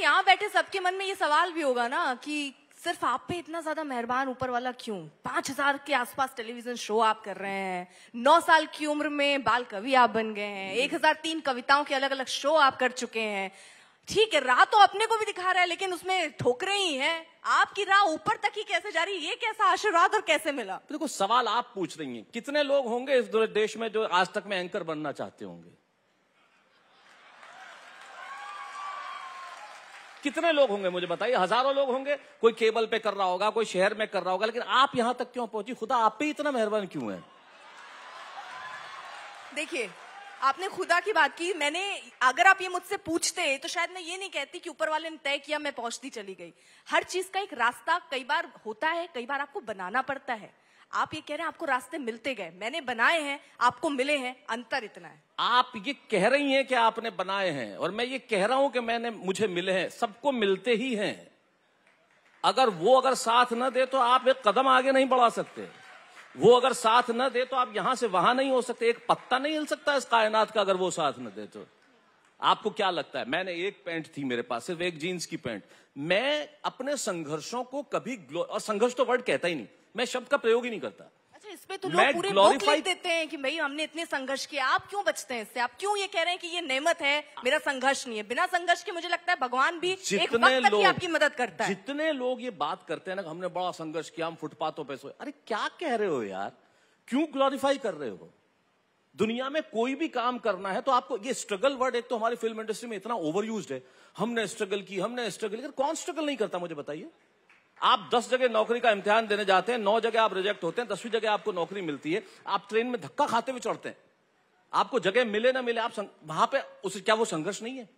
तो यहाँ बैठे सबके मन में ये सवाल भी होगा ना कि सिर्फ आप पे इतना ज्यादा मेहरबान ऊपर वाला क्यों पांच हजार के आसपास टेलीविजन शो आप कर रहे हैं नौ साल की उम्र में बाल कवि आप बन गए हैं एक हजार तीन कविताओं के अलग अलग शो आप कर चुके हैं ठीक है राह तो अपने को भी दिखा रहा है लेकिन उसमें ठोकरे ही हैं आपकी राह ऊपर तक ही कैसे जा रही है ये कैसा आशीर्वाद और कैसे मिला देखो सवाल आप पूछ रही हैं कितने लोग होंगे इस देश में जो आज तक में एंकर बनना चाहते होंगे कितने लोग होंगे मुझे बताइए हजारों लोग होंगे कोई केबल पे कर रहा होगा कोई शहर में कर रहा होगा लेकिन आप यहां तक क्यों पहुंची खुदा आप पे इतना मेहरबान क्यों है देखिए आपने खुदा की बात की मैंने अगर आप ये मुझसे पूछते तो शायद मैं ये नहीं कहती कि ऊपर वाले ने तय किया मैं पहुंचती चली गई हर चीज का एक रास्ता कई बार होता है कई बार आपको बनाना पड़ता है आप ये कह रहे हैं आपको रास्ते मिलते गए मैंने बनाए हैं आपको मिले हैं अंतर इतना है आप ये कह रही हैं कि आपने बनाए हैं और मैं ये कह रहा हूं कि मैंने मुझे मिले हैं सबको मिलते ही हैं अगर वो अगर साथ न दे तो आप एक कदम आगे नहीं बढ़ा सकते वो अगर साथ न दे तो आप यहां से वहां नहीं हो सकते एक पत्ता नहीं हिल सकता इस कायनात का अगर वो साथ न दे तो आपको क्या लगता है मैंने एक पैंट थी मेरे पास सिर्फ एक जीन्स की पैंट मैं अपने संघर्षों को कभी और संघर्ष तो वर्ड कहता ही नहीं मैं शब्द का प्रयोग ही नहीं करता अच्छा इस पे तो लोग पूरे बुक लिख देते हैं कि भाई हमने इतने संघर्ष किए आप क्यों बचते हैं इससे आप क्यों ये कह रहे हैं कि ये नेमत है मेरा संघर्ष नहीं है बिना संघर्ष के मुझे लगता है भगवान भी एक वक्त तक आपकी मदद करता है जितने लोग ये बात करते हैं ना हमने बड़ा संघर्ष किया हम फुटपाथों पे सोए अरे क्या कह रहे हो यार क्यों ग्लोरिफाई कर रहे हो दुनिया में कोई भी काम करना है तो आपको ये स्ट्रगल वर्ड एक तो हमारी फिल्म इंडस्ट्री में इतना ओवर है हमने स्ट्रगल की हमने स्ट्रगल कर कौन स्ट्रगल नहीं करता मुझे बताइए आप दस जगह नौकरी का इम्तिहान देने जाते हैं नौ जगह आप रिजेक्ट होते हैं दसवीं जगह आपको नौकरी मिलती है आप ट्रेन में धक्का खाते हुए चढ़ते हैं आपको जगह मिले ना मिले आप वहां पे उसे क्या वो संघर्ष नहीं है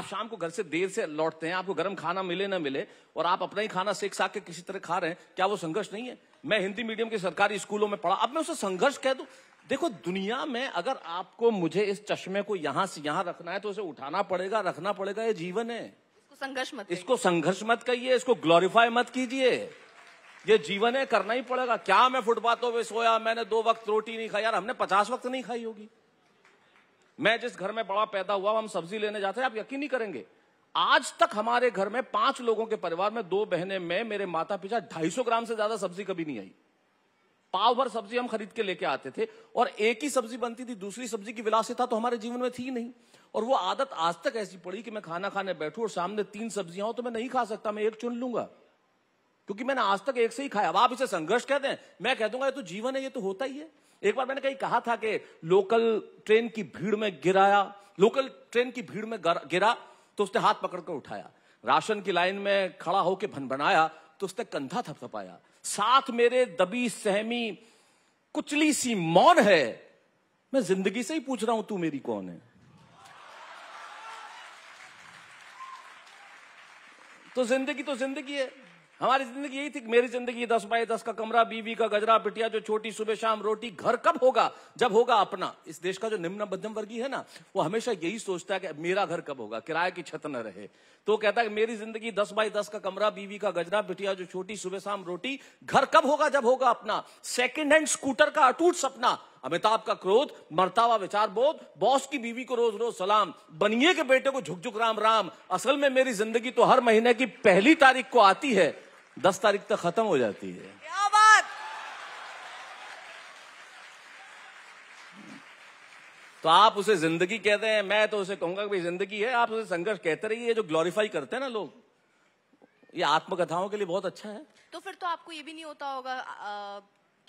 आप शाम को घर से देर से लौटते हैं आपको गर्म खाना मिले ना मिले और आप अपना ही खाना सेक साक के किसी तरह खा रहे हैं क्या वो संघर्ष नहीं है मैं हिंदी मीडियम के सरकारी स्कूलों में पढ़ा अब मैं उसे संघर्ष कह दू देखो दुनिया में अगर आपको मुझे इस चश्मे को यहां से यहां रखना है तो उसे उठाना पड़ेगा रखना पड़ेगा ये जीवन है संघर्ष मत इसको संघर्ष मत कहिए इसको ग्लोरीफाई मत कीजिए ये जीवन है करना ही पड़ेगा क्या मैं फुटपाथों पे सोया मैंने दो वक्त रोटी नहीं खाई यार हमने पचास वक्त नहीं खाई होगी मैं जिस घर में बड़ा पैदा हुआ हम सब्जी लेने जाते हैं आप यकीन नहीं करेंगे आज तक हमारे घर में पांच लोगों के परिवार में दो बहने में मेरे माता पिता ढाई ग्राम से ज्यादा सब्जी कभी नहीं आई पाव भर सब्जी हम खरीद के लेके आते थे और एक ही सब्जी बनती थी दूसरी सब्जी की विलासिता तो हमारे जीवन में थी नहीं और वो आदत आज तक ऐसी पड़ी कि मैं खाना खाने बैठूं और सामने तीन सब्जियां हो तो मैं नहीं खा सकता मैं एक चुन लूंगा क्योंकि मैंने आज तक एक से ही खाया अब आप इसे संघर्ष कहते हैं मैं कह दूंगा ये तो जीवन है ये तो होता ही है एक बार मैंने कहीं कहा था कि लोकल ट्रेन की भीड़ में गिराया लोकल ट्रेन की भीड़ में गिरा तो उसने हाथ पकड़कर उठाया राशन की लाइन में खड़ा होकर भनभनाया तो उसने कंधा थपथपाया साथ मेरे दबी सहमी कुचली सी मौन है मैं जिंदगी से ही पूछ रहा हूं तू मेरी कौन है तो जिंदगी तो जिंदगी है हमारी जिंदगी यही थी मेरी जिंदगी दस बाय दस का कमरा बीवी का गजरा बिटिया जो छोटी सुबह शाम रोटी घर कब होगा जब होगा अपना इस देश का जो निम्न मध्यम वर्गीय है ना वो हमेशा यही सोचता है कि मेरा घर कब होगा किराए की छत न रहे तो कहता है कि मेरी जिंदगी दस बाय दस का कमरा बीवी का गजरा बिटिया जो छोटी सुबह शाम रोटी घर कब होगा जब होगा अपना सेकेंड हैंड स्कूटर का अटूट सपना अमिताभ का क्रोध मरता हुआ विचार बोध बॉस की बीवी को रोज रोज सलाम बनिए के बेटे को झुकझुक राम राम असल में मेरी जिंदगी तो हर महीने की पहली तारीख को आती है दस तारीख तक खत्म हो जाती है क्या बात तो आप उसे जिंदगी कहते हैं मैं तो उसे कहूंगा कि जिंदगी है आप उसे संघर्ष कहते रहिए जो ग्लोरीफाई करते हैं ना लोग ये आत्मकथाओं के लिए बहुत अच्छा है तो फिर तो आपको ये भी नहीं होता होगा आ...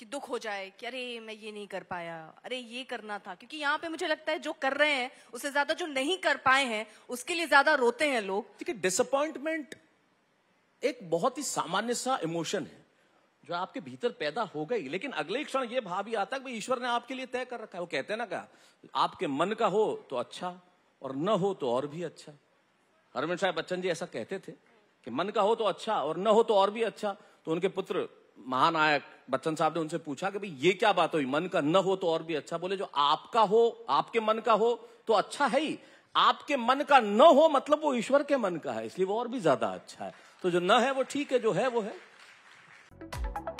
कि दुख हो जाए कि अरे मैं ये नहीं कर पाया अरे ये करना था क्योंकि यहाँ पे मुझे लगता है जो कर रहे हैं उससे ज्यादा जो नहीं कर पाए हैं उसके लिए ज्यादा रोते हैं लोग देखिए डिसअपॉइंटमेंट एक बहुत ही सामान्य सा इमोशन है जो आपके भीतर पैदा हो गई लेकिन अगले क्षण ये भाव ही आता है कि ईश्वर ने आपके लिए तय कर रखा है वो कहते हैं ना क्या आपके मन का हो तो अच्छा और न हो तो और भी अच्छा हरमिन साहब बच्चन जी ऐसा कहते थे कि मन का हो तो अच्छा और न हो तो और भी अच्छा तो उनके पुत्र महानायक बच्चन साहब ने उनसे पूछा कि भाई ये क्या बात हुई मन का न हो तो और भी अच्छा बोले जो आपका हो आपके मन का हो तो अच्छा है ही आपके मन का न हो मतलब वो ईश्वर के मन का है इसलिए वो और भी ज्यादा अच्छा है तो जो न है वो ठीक है जो है वो है